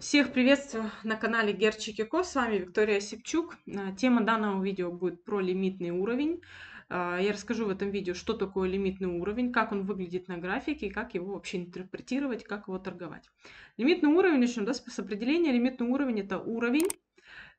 Всех приветствую на канале Герчик Ко, с вами Виктория Сипчук. Э, тема данного видео будет про лимитный уровень. Э, я расскажу в этом видео, что такое лимитный уровень, как он выглядит на графике, как его вообще интерпретировать, как его торговать. Лимитный уровень, начнем да, с определения. Лимитный уровень – это уровень,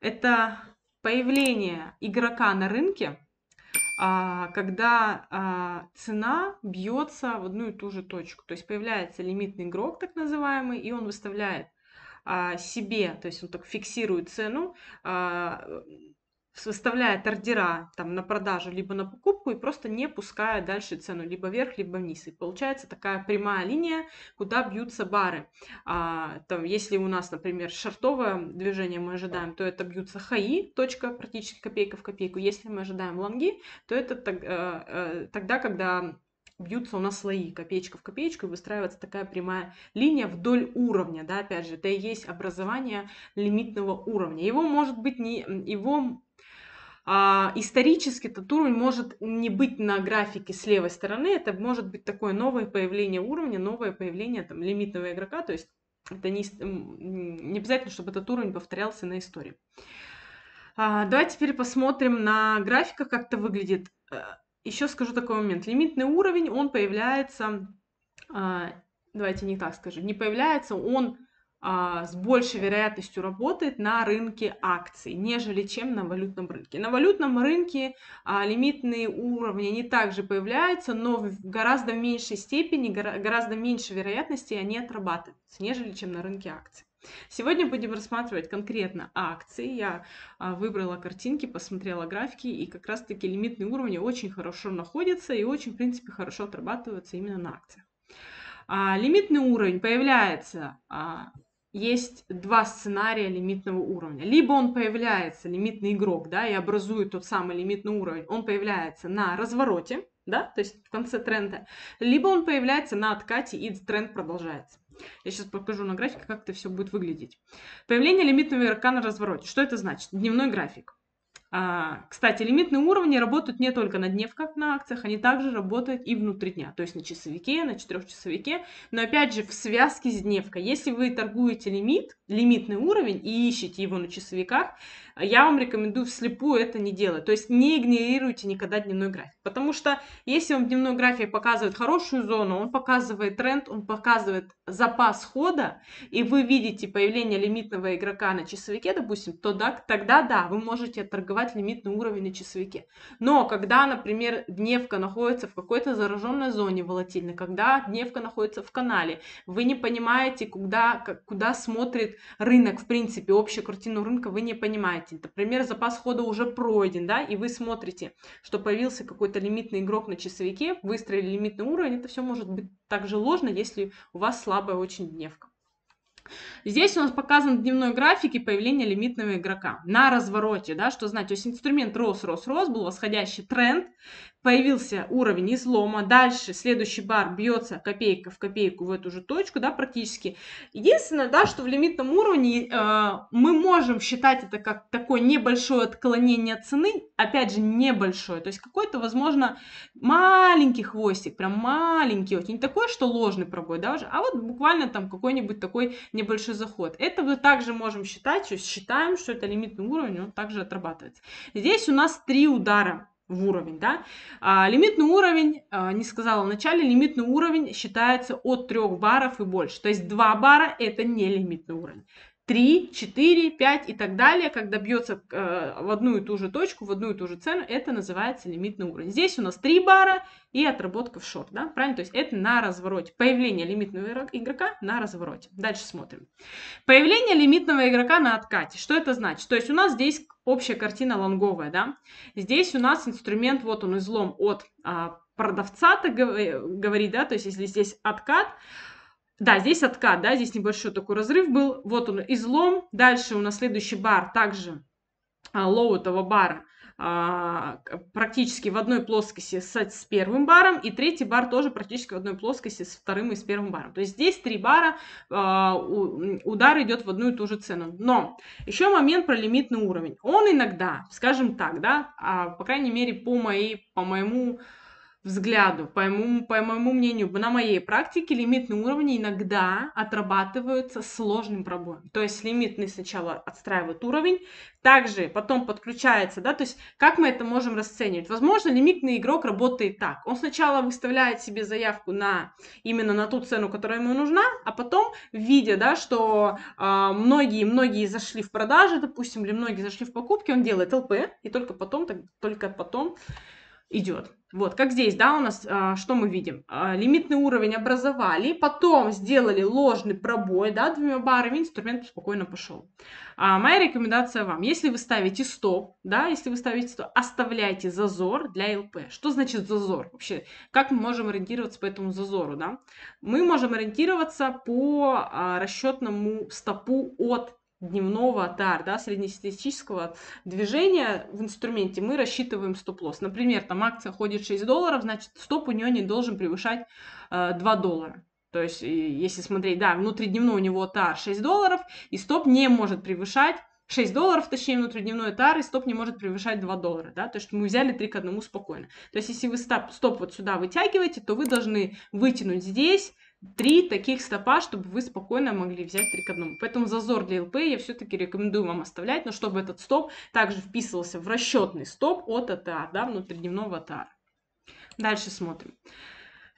это появление игрока на рынке, а, когда а, цена бьется в одну и ту же точку. То есть появляется лимитный игрок, так называемый, и он выставляет а, себе, то есть он так фиксирует цену, а, выставляет ордера там, на продажу либо на покупку и просто не пуская дальше цену либо вверх, либо вниз. И получается такая прямая линия, куда бьются бары. А, там, если у нас, например, шортовое движение мы ожидаем, то это бьются хаи, точка практически копейка в копейку. Если мы ожидаем лонги, то это э, э, тогда, когда бьются у нас слои, копеечка в копеечку, и выстраивается такая прямая линия вдоль уровня, да, опять же, это и есть образование лимитного уровня. Его может быть не, его а, исторически этот уровень может не быть на графике с левой стороны, это может быть такое новое появление уровня, новое появление там лимитного игрока, то есть это не, не обязательно, чтобы этот уровень повторялся на истории. А, давайте теперь посмотрим на графиках, как это выглядит э, еще скажу такой момент. Лимитный уровень, он появляется, а, давайте не так скажу, не появляется, он а, с большей вероятностью работает на рынке акций, нежели чем на валютном рынке. На валютном рынке а, лимитные уровни не также появляются, но в гораздо меньшей степени, гораздо меньшей вероятности они отрабатываются, нежели чем на рынке акций. Сегодня будем рассматривать конкретно акции. Я а, выбрала картинки, посмотрела графики, и как раз-таки лимитные уровни очень хорошо находятся и очень, в принципе, хорошо отрабатываются именно на акциях. А, лимитный уровень появляется а, есть два сценария лимитного уровня. Либо он появляется, лимитный игрок, да, и образует тот самый лимитный уровень, он появляется на развороте, да, то есть в конце тренда, либо он появляется на откате и тренд продолжается. Я сейчас покажу на графике, как это все будет выглядеть. Появление лимитного игрока на развороте. Что это значит? Дневной график. А, кстати, лимитные уровни работают не только на дневках на акциях, они также работают и внутри дня, то есть на часовике, на четырехчасовике, но опять же в связке с дневкой. Если вы торгуете лимит, лимитный уровень и ищете его на часовиках, я вам рекомендую вслепую это не делать, то есть не игнорируйте никогда дневной график, потому что если вам дневной график показывает хорошую зону, он показывает тренд, он показывает запас хода, и вы видите появление лимитного игрока на часовике, допустим, то да, тогда да, вы можете торговать сформировать лимитный уровень на часовике. Но когда, например, дневка находится в какой-то зараженной зоне волатильной, когда дневка находится в канале, вы не понимаете, куда, куда смотрит рынок, в принципе, общую картину рынка вы не понимаете. Например, запас хода уже пройден, да, и вы смотрите, что появился какой-то лимитный игрок на часовике, выстроили лимитный уровень, это все может быть также ложно, если у вас слабая очень дневка. Здесь у нас показан дневной график и появление лимитного игрока на развороте, да, что значит, то есть инструмент рос, рос, рос, был восходящий тренд, появился уровень излома, дальше следующий бар бьется копейка в копейку в эту же точку, да, практически. Единственное, да, что в лимитном уровне э, мы можем считать это как такое небольшое отклонение цены, опять же, небольшое, то есть какой-то, возможно, маленький хвостик, прям маленький, вот не такой, что ложный пробой, да, уже, а вот буквально там какой-нибудь такой небольшой заход. Это мы также можем считать, что считаем, что это лимитный уровень, он также отрабатывается. Здесь у нас три удара в уровень, да. А, лимитный уровень, а, не сказала вначале, лимитный уровень считается от 3 баров и больше. То есть 2 бара это не лимитный уровень. 3, 4, 5 и так далее, когда бьется э, в одну и ту же точку, в одну и ту же цену, это называется лимитный уровень. Здесь у нас 3 бара и отработка в шорт, да, правильно? То есть это на развороте. Появление лимитного игрока на развороте. Дальше смотрим. Появление лимитного игрока на откате. Что это значит? То есть у нас здесь общая картина лонговая, да? Здесь у нас инструмент, вот он, излом от а, продавца, так э, говорит, да, то есть если здесь откат, да, здесь откат, да, здесь небольшой такой разрыв был. Вот он, излом. Дальше у нас следующий бар также а, лоу этого бара а, практически в одной плоскости с, с первым баром, и третий бар тоже практически в одной плоскости с вторым и с первым баром. То есть здесь три бара, а, удар идет в одну и ту же цену. Но еще момент про лимитный уровень. Он иногда, скажем так, да, по крайней мере по, моей, по моему взгляду, по моему, по моему мнению, на моей практике лимитные уровни иногда отрабатываются сложным пробоем. То есть лимитный сначала отстраивает уровень, также потом подключается, да, то есть как мы это можем расценивать? Возможно, лимитный игрок работает так. Он сначала выставляет себе заявку на именно на ту цену, которая ему нужна, а потом, видя, да, что многие-многие а, э, многие зашли в продажи, допустим, или многие зашли в покупки, он делает ЛП, и только потом, так, только потом идет. Вот, как здесь, да, у нас, а, что мы видим? А, лимитный уровень образовали, потом сделали ложный пробой, да, двумя барами, инструмент спокойно пошел. А, моя рекомендация вам, если вы ставите стоп, да, если вы ставите стоп, оставляйте зазор для ЛП. Что значит зазор? Вообще, как мы можем ориентироваться по этому зазору, да? Мы можем ориентироваться по а, расчетному стопу от дневного тар, да, среднестатистического движения в инструменте, мы рассчитываем стоп-лосс. Например, там акция ходит 6 долларов, значит, стоп у нее не должен превышать э, 2 доллара. То есть, если смотреть, да, внутридневной у него тар 6 долларов, и стоп не может превышать 6 долларов, точнее, внутридневной тар, и стоп не может превышать 2 доллара, да, то есть мы взяли 3 к 1 спокойно. То есть если вы стоп, стоп вот сюда вытягиваете, то вы должны вытянуть здесь три таких стопа, чтобы вы спокойно могли взять 3 к 1. Поэтому зазор для ЛП я все-таки рекомендую вам оставлять, но чтобы этот стоп также вписывался в расчетный стоп от АТР, да, внутридневного АТР. Дальше смотрим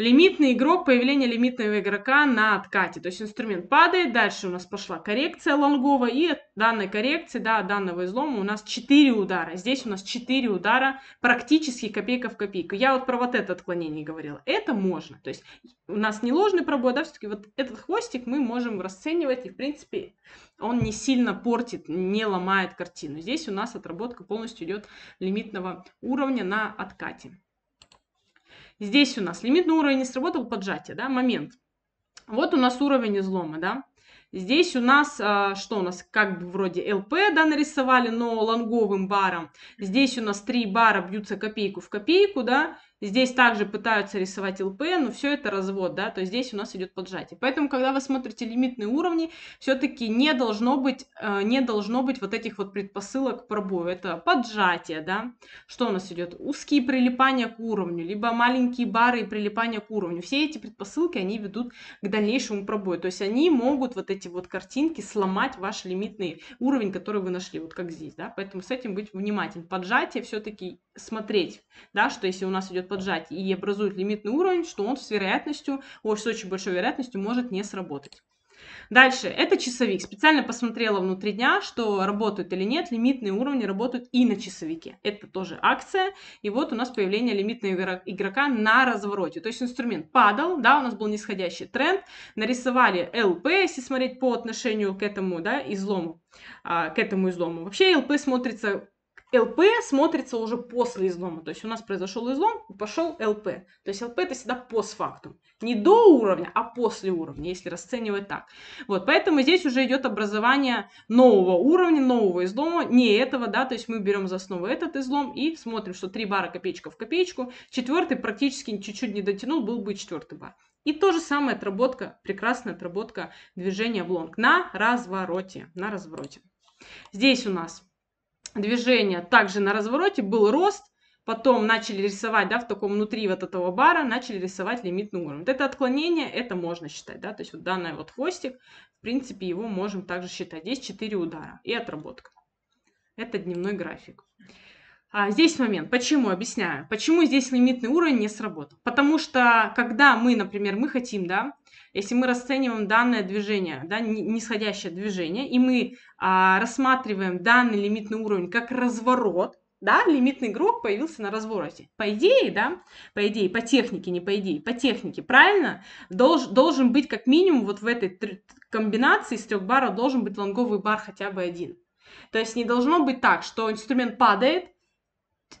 лимитный игрок, появление лимитного игрока на откате. То есть инструмент падает, дальше у нас пошла коррекция лонгова, и от данной коррекции, да, данного излома у нас 4 удара. Здесь у нас 4 удара практически копейка в копейку. Я вот про вот это отклонение говорила. Это можно. То есть у нас не ложный пробой, да, все-таки вот этот хвостик мы можем расценивать, и в принципе он не сильно портит, не ломает картину. Здесь у нас отработка полностью идет лимитного уровня на откате. Здесь у нас лимитный уровень не сработал поджатие, да, момент. Вот у нас уровень излома, да. Здесь у нас, а, что у нас, как бы вроде ЛП, да, нарисовали, но лонговым баром. Здесь у нас три бара бьются копейку в копейку, да. Здесь также пытаются рисовать ЛП, но все это развод, да, то есть здесь у нас идет поджатие. Поэтому, когда вы смотрите лимитные уровни, все-таки не должно быть, а, не должно быть вот этих вот предпосылок к пробою. Это поджатие, да, что у нас идет? Узкие прилипания к уровню, либо маленькие бары и прилипания к уровню. Все эти предпосылки, они ведут к дальнейшему пробою, то есть они могут вот эти эти вот картинки сломать ваш лимитный уровень, который вы нашли, вот как здесь, да, поэтому с этим быть внимательным. Поджатие все-таки смотреть, да, что если у нас идет поджатие и образует лимитный уровень, что он с вероятностью, о, с очень большой вероятностью может не сработать. Дальше, это часовик. Специально посмотрела внутри дня, что работают или нет, лимитные уровни работают и на часовике. Это тоже акция. И вот у нас появление лимитного игрока на развороте. То есть инструмент падал, да, у нас был нисходящий тренд. Нарисовали ЛП, если смотреть по отношению к этому, да, излому а, к этому излому. Вообще ЛП смотрится ЛП смотрится уже после излома. То есть у нас произошел излом, пошел ЛП. То есть ЛП это всегда постфактум. Не до уровня, а после уровня, если расценивать так. Вот, поэтому здесь уже идет образование нового уровня, нового излома, не этого, да, то есть мы берем за основу этот излом и смотрим, что три бара копеечка в копеечку, четвертый практически чуть-чуть не дотянул, был бы четвертый бар. И то же самое отработка, прекрасная отработка движения в лонг на развороте, на развороте. Здесь у нас движение также на развороте, был рост, потом начали рисовать, да, в таком внутри вот этого бара, начали рисовать лимитный уровень. Вот это отклонение, это можно считать, да, то есть вот данный вот хвостик, в принципе, его можем также считать. Здесь 4 удара и отработка. Это дневной график. А, здесь момент. Почему? Объясняю. Почему здесь лимитный уровень не сработал? Потому что, когда мы, например, мы хотим, да, если мы расцениваем данное движение, да, нисходящее движение, и мы а, рассматриваем данный лимитный уровень как разворот, да, лимитный игрок появился на развороте. По идее, да, по идее, по технике, не по идее, по технике, правильно, долж, должен быть как минимум вот в этой комбинации с трех баров должен быть лонговый бар хотя бы один. То есть не должно быть так, что инструмент падает,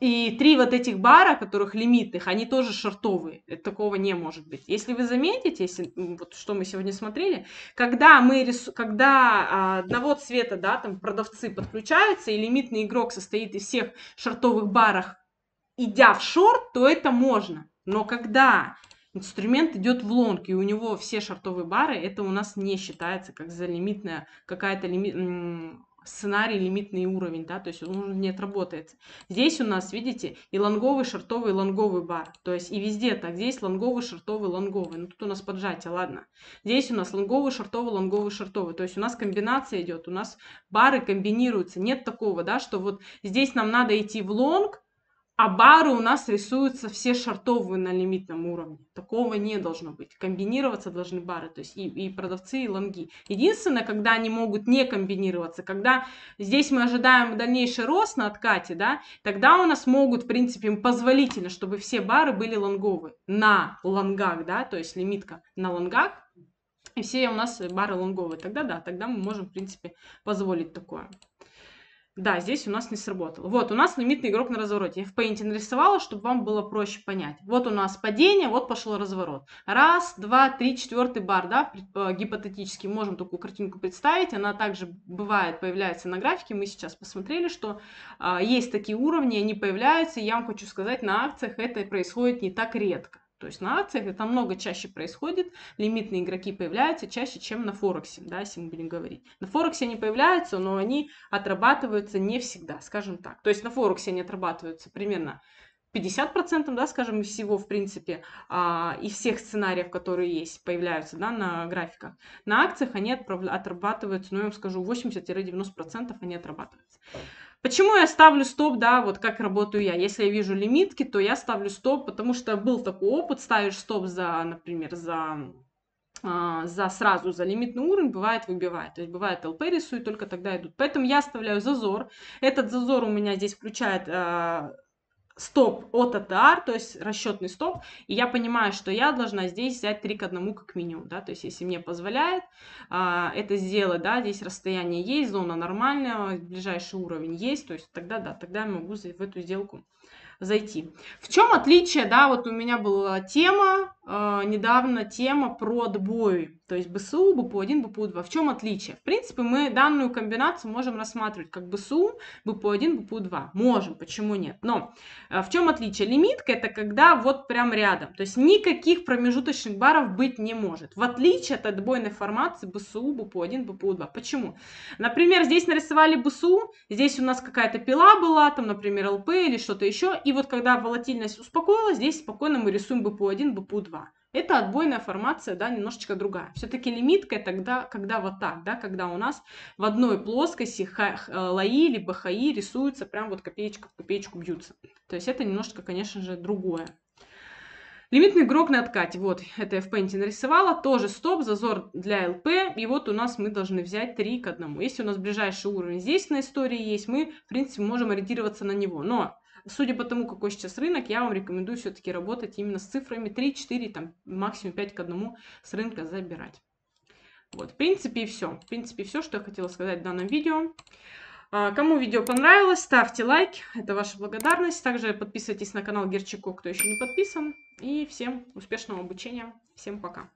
и три вот этих бара, которых лимитных, они тоже шортовые. Такого не может быть. Если вы заметите, если, вот что мы сегодня смотрели, когда, мы рису... когда а, одного цвета да, там продавцы подключаются, и лимитный игрок состоит из всех шортовых барах, идя в шорт, то это можно. Но когда инструмент идет в лонг, и у него все шортовые бары, это у нас не считается как за лимитная какая-то лимит сценарий, лимитный уровень, да, то есть он не отработается. Здесь у нас, видите, и лонговый, шортовый, и лонговый бар, то есть и везде так, здесь лонговый, шортовый, лонговый, ну тут у нас поджатие, ладно. Здесь у нас лонговый, шортовый, лонговый, шортовый, то есть у нас комбинация идет, у нас бары комбинируются, нет такого, да, что вот здесь нам надо идти в лонг, а бары у нас рисуются все шартовые на лимитном уровне. Такого не должно быть. Комбинироваться должны бары, то есть и, и продавцы, и лонги. Единственное, когда они могут не комбинироваться, когда здесь мы ожидаем дальнейший рост на откате, да, тогда у нас могут, в принципе, позволительно, чтобы все бары были лонговые на лонгах, да, то есть лимитка на лонгах, и все у нас бары лонговые. Тогда да, тогда мы можем, в принципе, позволить такое. Да, здесь у нас не сработало. Вот, у нас лимитный игрок на развороте. Я в Paint нарисовала, чтобы вам было проще понять. Вот у нас падение, вот пошел разворот. Раз, два, три, четвертый бар, да, э, гипотетически можем такую картинку представить. Она также бывает, появляется на графике. Мы сейчас посмотрели, что а, есть такие уровни, они появляются. И я вам хочу сказать, на акциях это происходит не так редко. То есть на акциях это много чаще происходит, лимитные игроки появляются чаще, чем на Форексе, да, если мы будем говорить. На Форексе они появляются, но они отрабатываются не всегда, скажем так. То есть на Форексе они отрабатываются примерно 50%, да, скажем, всего, в принципе, а, и всех сценариев, которые есть, появляются, да, на графиках. На акциях они отрабатываются, ну, я вам скажу, 80-90% они отрабатываются. Почему я ставлю стоп, да, вот как работаю я? Если я вижу лимитки, то я ставлю стоп, потому что был такой опыт, ставишь стоп за, например, за а, за сразу за лимитный уровень, бывает выбивает. То есть бывает ЛП рисует, только тогда идут. Поэтому я оставляю зазор. Этот зазор у меня здесь включает а, стоп от АТР, то есть расчетный стоп, и я понимаю, что я должна здесь взять 3 к 1 как минимум, да, то есть если мне позволяет а, это сделать, да, здесь расстояние есть, зона нормальная, ближайший уровень есть, то есть тогда, да, тогда я могу в эту сделку зайти. В чем отличие, да, вот у меня была тема, э, недавно тема про отбой то есть БСУ, БПУ-1, БПУ-2. В чем отличие? В принципе, мы данную комбинацию можем рассматривать как БСУ, БПУ-1, БПУ-2. Можем, почему нет? Но э, в чем отличие? Лимитка это когда вот прям рядом. То есть никаких промежуточных баров быть не может. В отличие от отбойной формации БСУ, БПУ-1, БПУ-2. Почему? Например, здесь нарисовали БСУ, здесь у нас какая-то пила была, там, например, ЛП или что-то еще. И вот когда волатильность успокоилась, здесь спокойно мы рисуем БПУ-1, БПУ-2. Это отбойная формация, да, немножечко другая. Все-таки лимитка тогда, когда вот так, да, когда у нас в одной плоскости ха, э, лаи либо хаи рисуются прям вот копеечка в копеечку бьются. То есть это немножечко, конечно же, другое. Лимитный игрок на откате, вот, это я в пенте нарисовала, тоже стоп, зазор для ЛП, и вот у нас мы должны взять 3 к 1. Если у нас ближайший уровень здесь на истории есть, мы, в принципе, можем ориентироваться на него, но Судя по тому, какой сейчас рынок, я вам рекомендую все-таки работать именно с цифрами 3, 4, там, максимум 5 к 1 с рынка забирать. Вот, в принципе, и все. В принципе, все, что я хотела сказать в данном видео. А, кому видео понравилось, ставьте лайк, это ваша благодарность. Также подписывайтесь на канал Герчико, кто еще не подписан. И всем успешного обучения, всем пока.